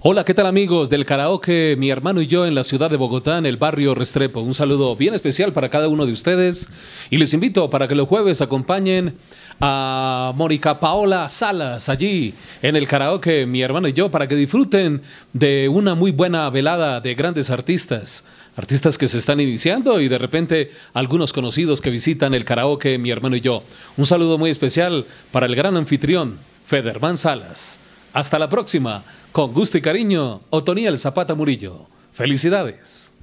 Hola, ¿qué tal amigos del karaoke? Mi hermano y yo en la ciudad de Bogotá, en el barrio Restrepo. Un saludo bien especial para cada uno de ustedes y les invito para que los jueves acompañen a Mónica Paola Salas allí en el karaoke, mi hermano y yo, para que disfruten de una muy buena velada de grandes artistas. Artistas que se están iniciando y de repente algunos conocidos que visitan el karaoke, mi hermano y yo. Un saludo muy especial para el gran anfitrión, Federman Salas. Hasta la próxima. Con gusto y cariño, Otoniel Zapata Murillo. Felicidades.